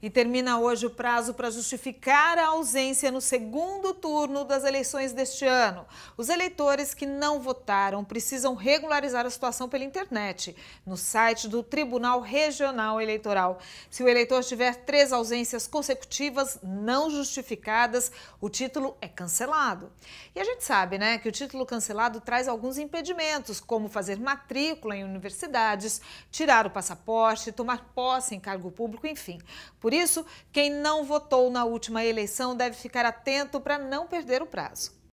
E termina hoje o prazo para justificar a ausência no segundo turno das eleições deste ano. Os eleitores que não votaram precisam regularizar a situação pela internet, no site do Tribunal Regional Eleitoral. Se o eleitor tiver três ausências consecutivas não justificadas, o título é cancelado. E a gente sabe né, que o título cancelado traz alguns impedimentos, como fazer matrícula em universidades, tirar o passaporte, tomar posse em cargo público, enfim. Por por isso, quem não votou na última eleição deve ficar atento para não perder o prazo.